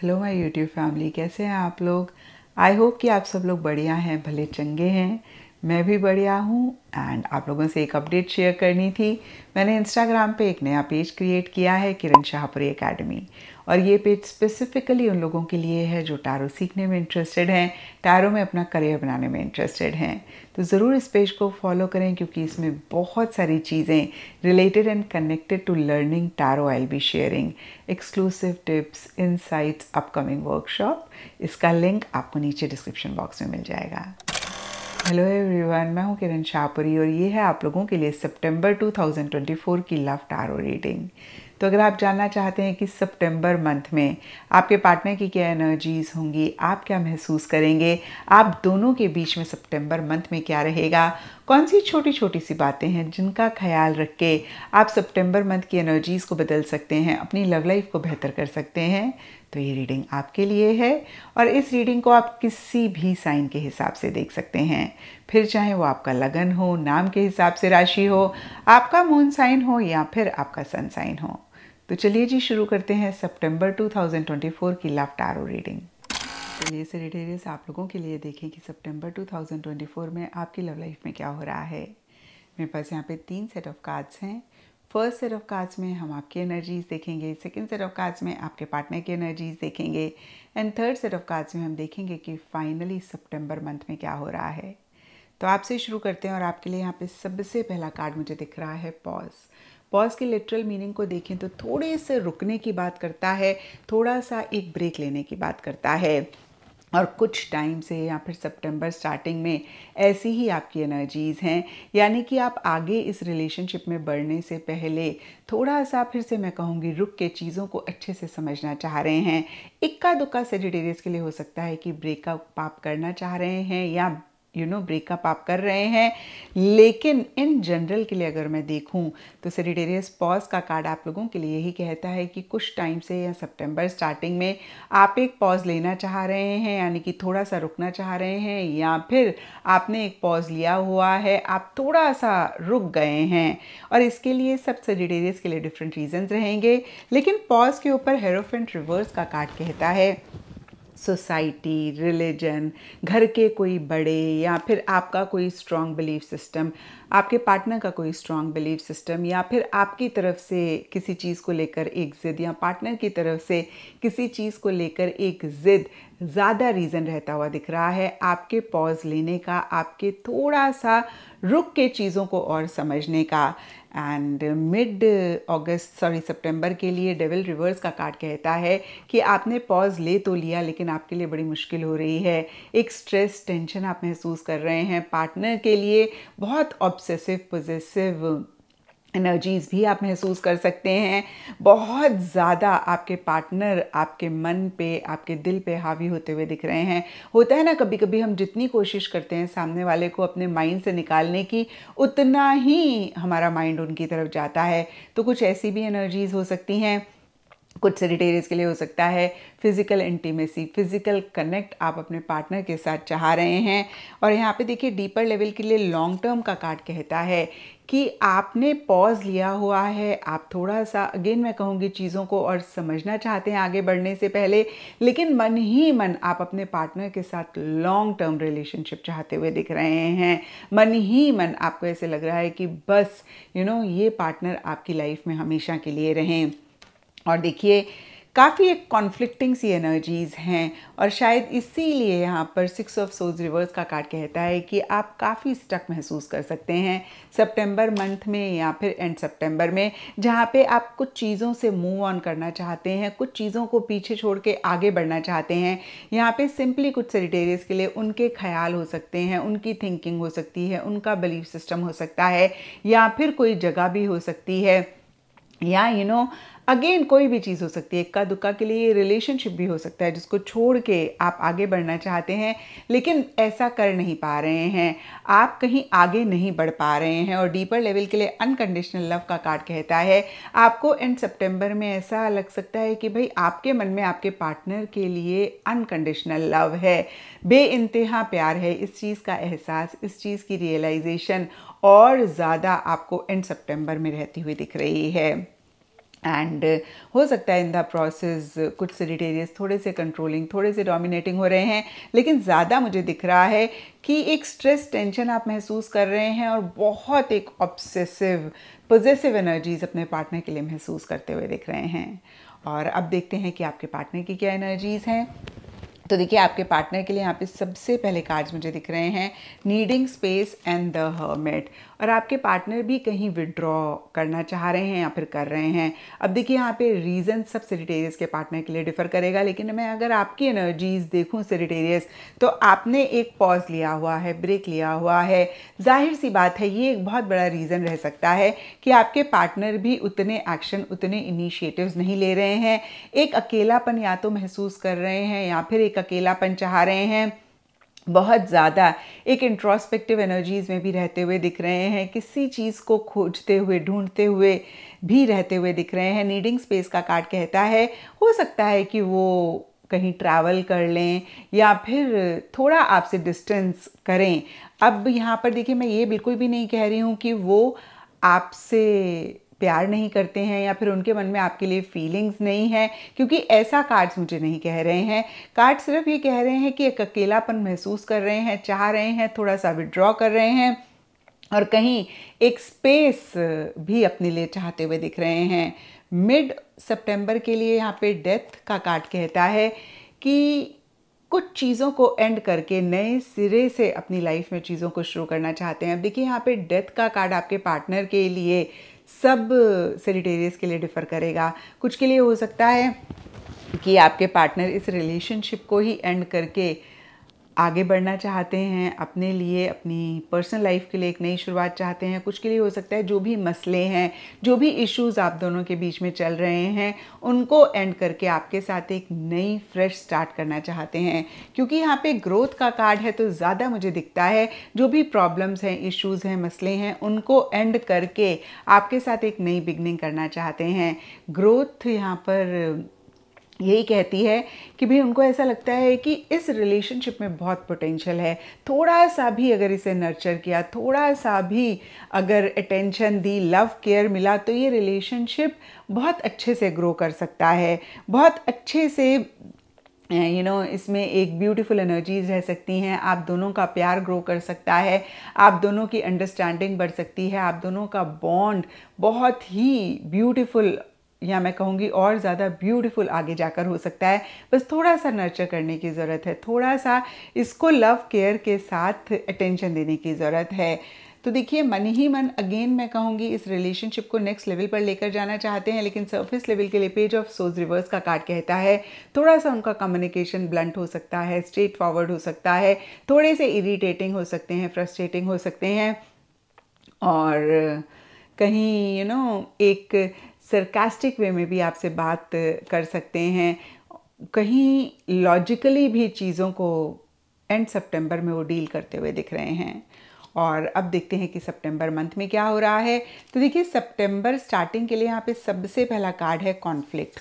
hello my YouTube family कैसे हैं आप लोग आई होप कि आप सब लोग बढ़िया हैं भले चंगे हैं मैं भी बढ़िया हूँ एंड आप लोगों से एक अपडेट शेयर करनी थी मैंने इंस्टाग्राम पे एक नया पेज क्रिएट किया है किरण शाहपुरी एकेडमी और ये पेज स्पेसिफिकली उन लोगों के लिए है जो टैरो सीखने में इंटरेस्टेड हैं टैरो में अपना करियर बनाने में इंटरेस्टेड हैं तो ज़रूर इस पेज को फॉलो करें क्योंकि इसमें बहुत सारी चीज़ें related and connected to learning tarot I be sharing exclusive tips insights upcoming workshop इसका लिंक आपको नीचे डिस्क्रिप्शन बॉक्स में मिल जाएगा हेलो एवरीवन मैं हूं किरण शाहपुरी और ये है आप लोगों के लिए सितंबर 2024 की लव टारो रीडिंग तो अगर आप जानना चाहते हैं कि सितंबर मंथ में आपके पार्टनर की क्या एनर्जीज होंगी आप क्या महसूस करेंगे आप दोनों के बीच में सितंबर मंथ में क्या रहेगा कौन सी छोटी छोटी सी बातें हैं जिनका ख्याल रख के आप सितंबर मंथ की एनर्जीज़ को बदल सकते हैं अपनी लव लाइफ को बेहतर कर सकते हैं तो ये रीडिंग आपके लिए है और इस रीडिंग को आप किसी भी साइन के हिसाब से देख सकते हैं फिर चाहे वो आपका लगन हो नाम के हिसाब से राशि हो आपका मून साइन हो या फिर आपका सन साइन हो तो चलिए जी शुरू करते हैं सितंबर 2024 की लव टारो रीडिंग चलिए रिटेरियस आप लोगों के लिए देखें कि सितंबर 2024 में आपकी लव लाइफ में क्या हो रहा है मेरे पास यहाँ पे तीन सेट ऑफ कार्ड्स हैं फर्स्ट सेट ऑफ कार्ड्स में हम आपकी एनर्जीज़ देखेंगे सेकेंड सेट ऑफ कार्ड्स में आपके पार्टनर की एनर्जीज़ देखेंगे and third set of cards में हम देखेंगे कि फाइनली सितंबर मंथ में क्या हो रहा है तो आपसे शुरू करते हैं और आपके लिए यहाँ पे सबसे पहला कार्ड मुझे दिख रहा है पॉज पॉज की लिटरल मीनिंग को देखें तो थोड़े से रुकने की बात करता है थोड़ा सा एक ब्रेक लेने की बात करता है और कुछ टाइम से या फिर सितंबर स्टार्टिंग में ऐसी ही आपकी एनर्जीज़ हैं यानी कि आप आगे इस रिलेशनशिप में बढ़ने से पहले थोड़ा सा फिर से मैं कहूँगी रुक के चीज़ों को अच्छे से समझना चाह रहे हैं इक्का दुक्का सेजिटेरियस के लिए हो सकता है कि ब्रेकअप आप करना चाह रहे हैं या यू नो ब्रेकअप आप कर रहे हैं लेकिन इन जनरल के लिए अगर मैं देखूं तो सेरिटेरियस पॉज का कार्ड आप लोगों के लिए यही कहता है कि कुछ टाइम से या सितंबर स्टार्टिंग में आप एक पॉज लेना चाह रहे हैं यानी कि थोड़ा सा रुकना चाह रहे हैं या फिर आपने एक पॉज लिया हुआ है आप थोड़ा सा रुक गए हैं और इसके लिए सब सेरिटेरियस के लिए डिफरेंट रीजन रहेंगे लेकिन पॉज के ऊपर हेरोफेंट रिवर्स का कार्ड कहता है सोसाइटी रिलीजन घर के कोई बड़े या फिर आपका कोई स्ट्रॉन्ग बिलीफ सिस्टम आपके पार्टनर का कोई स्ट्रॉन्ग बिलीफ सिस्टम या फिर आपकी तरफ से किसी चीज़ को लेकर एक ज़िद या पार्टनर की तरफ से किसी चीज़ को लेकर एक ज़िद ज़्यादा रीज़न रहता हुआ दिख रहा है आपके पॉज लेने का आपके थोड़ा सा रुक के चीज़ों को और समझने का एंड मिड अगस्त सॉरी सितंबर के लिए डेविल रिवर्स का कार्ड कहता है कि आपने पॉज ले तो लिया लेकिन आपके लिए बड़ी मुश्किल हो रही है एक स्ट्रेस टेंशन आप महसूस कर रहे हैं पार्टनर के लिए बहुत ऑब्सेसिव पोजेसिव एनर्जीज़ भी आप महसूस कर सकते हैं बहुत ज़्यादा आपके पार्टनर आपके मन पे आपके दिल पे हावी होते हुए दिख रहे हैं होता है ना कभी कभी हम जितनी कोशिश करते हैं सामने वाले को अपने माइंड से निकालने की उतना ही हमारा माइंड उनकी तरफ जाता है तो कुछ ऐसी भी एनर्जीज़ हो सकती हैं कुछ सेटेरियस के लिए हो सकता है फिज़िकल इंटीमेसी फिज़िकल कनेक्ट आप अपने पार्टनर के साथ चाह रहे हैं और यहाँ पे देखिए डीपर लेवल के लिए लॉन्ग टर्म का कार्ड कहता है कि आपने पॉज लिया हुआ है आप थोड़ा सा अगेन मैं कहूँगी चीज़ों को और समझना चाहते हैं आगे बढ़ने से पहले लेकिन मन ही मन आप अपने पार्टनर के साथ लॉन्ग टर्म रिलेशनशिप चाहते हुए दिख रहे हैं मन ही मन आपको ऐसे लग रहा है कि बस यू you नो know, ये पार्टनर आपकी लाइफ में हमेशा के लिए रहें और देखिए काफ़ी एक कॉन्फ्लिक्टिंग सी एनर्जीज़ हैं और शायद इसीलिए यहाँ पर सिक्स ऑफ सोज रिवर्स का कार्ड कहता है कि आप काफ़ी स्टक महसूस कर सकते हैं सितंबर मंथ में या फिर एंड सितंबर में जहाँ पे आप कुछ चीज़ों से मूव ऑन करना चाहते हैं कुछ चीज़ों को पीछे छोड़ के आगे बढ़ना चाहते हैं यहाँ पे सिंपली कुछ सेरिटेरियस के लिए उनके ख्याल हो सकते हैं उनकी थिंकिंग हो सकती है उनका बिलीफ सिस्टम हो सकता है या फिर कोई जगह भी हो सकती है या you you know know, again कोई भी चीज़ हो सकती है इक्का दुक्का के लिए रिलेशनशिप भी हो सकता है जिसको छोड़ के आप आगे बढ़ना चाहते हैं लेकिन ऐसा कर नहीं पा रहे हैं आप कहीं आगे नहीं बढ़ पा रहे हैं और डीपर लेवल के लिए अनकंडीशनल लव का कार्ड कहता है आपको एंड सितंबर में ऐसा लग सकता है कि भाई आपके मन में आपके पार्टनर के लिए अनकंडीशनल लव है बे इंतहा प्यार है इस चीज़ का एहसास इस चीज़ की रियलाइजेशन और ज़्यादा आपको एंड सेप्टेम्बर में रहती हुई दिख रही है एंड uh, हो सकता है इन द प्रोसेस uh, कुछ सेडिटेरियस थोड़े से कंट्रोलिंग थोड़े से डोमिनेटिंग हो रहे हैं लेकिन ज़्यादा मुझे दिख रहा है कि एक स्ट्रेस टेंशन आप महसूस कर रहे हैं और बहुत एक ऑब्सेसिव पोजेसिव एनर्जीज अपने पार्टनर के लिए महसूस करते हुए दिख रहे हैं और अब देखते हैं कि आपके पार्टनर की क्या एनर्जीज़ हैं तो देखिए आपके पार्टनर के लिए यहाँ पे सबसे पहले कार्ड्स मुझे दिख रहे हैं needing space and the hermit और आपके पार्टनर भी कहीं विड्रॉ करना चाह रहे हैं या फिर कर रहे हैं अब देखिए यहाँ पे रीज़न सब सेटेरियस के पार्टनर के लिए डिफ़र करेगा लेकिन मैं अगर आपकी एनर्जीज देखूँ सेटेरियस तो आपने एक पॉज लिया हुआ है ब्रेक लिया हुआ है जाहिर सी बात है ये एक बहुत बड़ा रीज़न रह सकता है कि आपके पार्टनर भी उतने एक्शन उतने इनिशिएटिव्स नहीं ले रहे हैं एक अकेलापन या तो महसूस कर रहे हैं या फिर एक अकेलापन चाह रहे हैं बहुत ज़्यादा एक इंट्रोस्पेक्टिव एनर्जीज़ में भी रहते हुए दिख रहे हैं किसी चीज़ को खोजते हुए ढूंढते हुए भी रहते हुए दिख रहे हैं नीडिंग स्पेस का कार्ड कहता है हो सकता है कि वो कहीं ट्रैवल कर लें या फिर थोड़ा आपसे डिस्टेंस करें अब यहाँ पर देखिए मैं ये बिल्कुल भी नहीं कह रही हूँ कि वो आपसे प्यार नहीं करते हैं या फिर उनके मन में आपके लिए फीलिंग्स नहीं है क्योंकि ऐसा कार्ड्स मुझे नहीं कह रहे हैं कार्ड सिर्फ ये कह रहे हैं कि एक अकेलापन महसूस कर रहे हैं चाह रहे हैं थोड़ा सा विड्रॉ कर रहे हैं और कहीं एक स्पेस भी अपने लिए चाहते हुए दिख रहे हैं मिड सितंबर के लिए यहाँ पे डेथ का कार्ड कहता है कि कुछ चीज़ों को एंड करके नए सिरे से अपनी लाइफ में चीज़ों को शुरू करना चाहते हैं अब देखिए यहाँ पे डेथ का कार्ड आपके पार्टनर के लिए सब सेलिटेरियस के लिए डिफ़र करेगा कुछ के लिए हो सकता है कि आपके पार्टनर इस रिलेशनशिप को ही एंड करके आगे बढ़ना चाहते हैं अपने लिए अपनी पर्सनल लाइफ के लिए एक नई शुरुआत चाहते हैं कुछ के लिए हो सकता है जो भी मसले हैं जो भी इश्यूज़ आप दोनों के बीच में चल रहे हैं उनको एंड करके आपके साथ एक नई फ्रेश स्टार्ट करना चाहते हैं क्योंकि यहाँ पे ग्रोथ का कार्ड है तो ज़्यादा मुझे दिखता है जो भी प्रॉब्लम्स हैं इश्यूज़ हैं मसले हैं उनको एंड करके आपके साथ एक नई बिगनिंग करना चाहते हैं ग्रोथ यहाँ पर यही कहती है कि भाई उनको ऐसा लगता है कि इस रिलेशनशिप में बहुत पोटेंशियल है थोड़ा सा भी अगर इसे नर्चर किया थोड़ा सा भी अगर अटेंशन दी लव केयर मिला तो ये रिलेशनशिप बहुत अच्छे से ग्रो कर सकता है बहुत अच्छे से यू you नो know, इसमें एक ब्यूटीफुल एनर्जीज रह सकती हैं आप दोनों का प्यार ग्रो कर सकता है आप दोनों की अंडरस्टैंडिंग बढ़ सकती है आप दोनों का बॉन्ड बहुत ही ब्यूटीफुल या मैं कहूँगी और ज़्यादा ब्यूटीफुल आगे जाकर हो सकता है बस थोड़ा सा नर्चर करने की ज़रूरत है थोड़ा सा इसको लव केयर के साथ अटेंशन देने की ज़रूरत है तो देखिए मन ही मन अगेन मैं कहूँगी इस रिलेशनशिप को नेक्स्ट लेवल पर लेकर जाना चाहते हैं लेकिन सरफेस लेवल के लिए पेज ऑफ सोज रिवर्स का कार्ड कहता है थोड़ा सा उनका कम्युनिकेशन ब्लंट हो सकता है स्ट्रेट फॉरवर्ड हो सकता है थोड़े से इरीटेटिंग हो सकते हैं फ्रस्ट्रेटिंग हो सकते हैं और कहीं यू you नो know, एक सरकास्टिक वे में भी आपसे बात कर सकते हैं कहीं लॉजिकली भी चीज़ों को एंड सितंबर में वो डील करते हुए दिख रहे हैं और अब देखते हैं कि सितंबर मंथ में क्या हो रहा है तो देखिए सितंबर स्टार्टिंग के लिए यहाँ पे सबसे पहला कार्ड है कॉन्फ्लिक्ट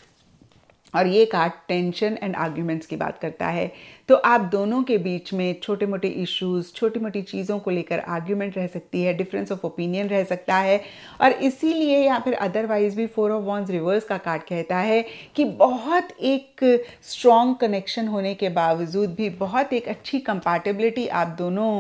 और ये कार्ड टेंशन एंड आर्ग्यूमेंट्स की बात करता है तो आप दोनों के बीच में छोटे मोटे इश्यूज छोटी मोटी चीज़ों को लेकर आर्ग्यूमेंट रह सकती है डिफरेंस ऑफ ओपिनियन रह सकता है और इसीलिए या फिर अदरवाइज भी फोर ऑफ वॉन्स रिवर्स का कार्ड कहता है कि बहुत एक स्ट्रॉन्ग कनेक्शन होने के बावजूद भी बहुत एक अच्छी कंपैटिबिलिटी आप दोनों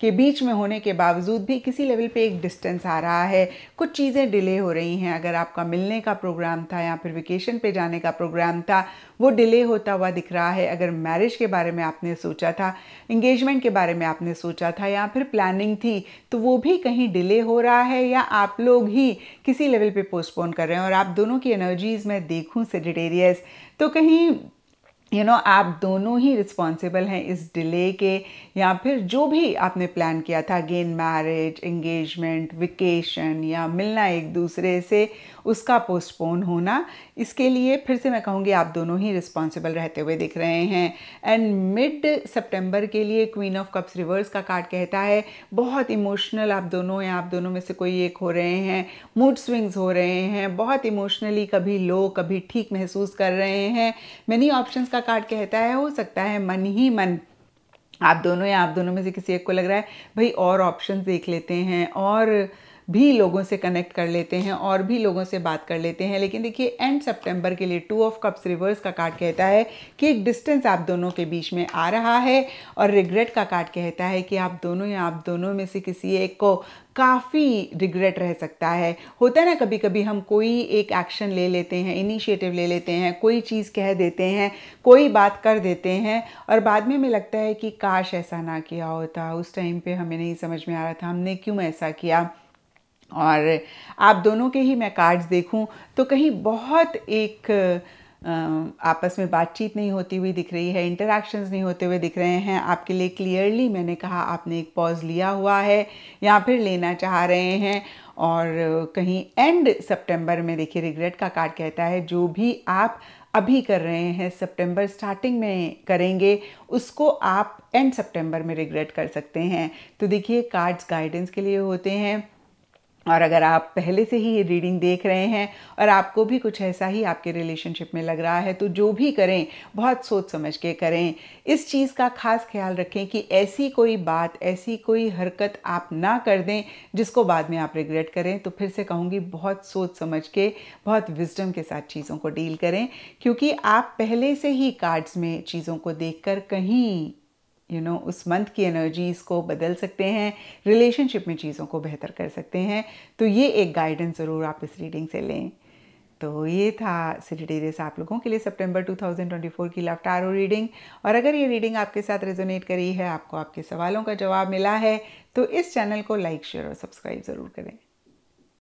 के बीच में होने के बावजूद भी किसी लेवल पे एक डिस्टेंस आ रहा है कुछ चीज़ें डिले हो रही हैं अगर आपका मिलने का प्रोग्राम था या फिर वेकेशन पे जाने का प्रोग्राम था वो डिले होता हुआ दिख रहा है अगर मैरिज के बारे बारे में आपने सोचा था इंगेजमेंट के बारे में आपने सोचा था या फिर प्लानिंग थी तो वो भी कहीं डिले हो रहा है या आप लोग ही किसी लेवल पे पोस्टपोन कर रहे हैं और आप दोनों की एनर्जीज मैं देखूँ सेजिटेरियस तो कहीं यू you नो know, आप दोनों ही रिस्पॉन्सिबल हैं इस डिले के या फिर जो भी आपने प्लान किया था अगेन मैरिज इंगेजमेंट वेकेशन या मिलना एक दूसरे से उसका पोस्टपोन होना इसके लिए फिर से मैं कहूँगी आप दोनों ही रिस्पॉन्सिबल रहते हुए दिख रहे हैं एंड मिड सेप्टेम्बर के लिए क्वीन ऑफ कप्स रिवर्स का कार्ड कहता है बहुत इमोशनल आप दोनों या आप दोनों में से कोई एक हो रहे हैं मूड स्विंग्स हो रहे हैं बहुत इमोशनली कभी लो कभी ठीक महसूस कर रहे हैं मैनी ऑप्शंस का कार्ड कहता है हो सकता है मन ही मन आप दोनों या आप दोनों में से किसी एक को लग रहा है भाई और ऑप्शंस देख लेते हैं और भी लोगों से कनेक्ट कर लेते हैं और भी लोगों से बात कर लेते हैं लेकिन देखिए एंड सितंबर के लिए टू ऑफ कप्स रिवर्स का कार्ड कहता है कि एक डिस्टेंस आप दोनों के बीच में आ रहा है और रिग्रेट का कार्ड कहता है कि आप दोनों या आप दोनों में से किसी एक को काफ़ी रिग्रेट रह सकता है होता है ना कभी कभी हम कोई एक एक्शन ले लेते हैं इनिशिएटिव ले लेते हैं कोई चीज़ कह देते हैं कोई बात कर देते हैं और बाद में हमें लगता है कि काश ऐसा ना किया होता उस टाइम पे हमें नहीं समझ में आ रहा था हमने क्यों ऐसा किया और आप दोनों के ही मैं कार्ड्स देखूं तो कहीं बहुत एक आपस में बातचीत नहीं होती हुई दिख रही है इंटरेक्शंस नहीं होते हुए दिख रहे हैं आपके लिए क्लियरली मैंने कहा आपने एक पॉज लिया हुआ है या फिर लेना चाह रहे हैं और कहीं एंड सितंबर में देखिए रिग्रेट का कार्ड कहता है जो भी आप अभी कर रहे हैं सितंबर स्टार्टिंग में करेंगे उसको आप एंड सितंबर में रिग्रेट कर सकते हैं तो देखिए कार्ड्स गाइडेंस के लिए होते हैं और अगर आप पहले से ही ये रीडिंग देख रहे हैं और आपको भी कुछ ऐसा ही आपके रिलेशनशिप में लग रहा है तो जो भी करें बहुत सोच समझ के करें इस चीज़ का खास ख्याल रखें कि ऐसी कोई बात ऐसी कोई हरकत आप ना कर दें जिसको बाद में आप रिग्रेट करें तो फिर से कहूँगी बहुत सोच समझ के बहुत विजडम के साथ चीज़ों को डील करें क्योंकि आप पहले से ही कार्ड्स में चीज़ों को देख कर कहीं यू नो उस मंथ की एनर्जीज़ को बदल सकते हैं रिलेशनशिप में चीज़ों को बेहतर कर सकते हैं तो ये एक गाइडेंस ज़रूर आप इस रीडिंग से लें तो ये था डेरेस आप लोगों के लिए सितंबर 2024 की लव टारो रीडिंग और अगर ये रीडिंग आपके साथ रेजोनेट करी है आपको आपके सवालों का जवाब मिला है तो इस चैनल को लाइक शेयर और सब्सक्राइब ज़रूर करें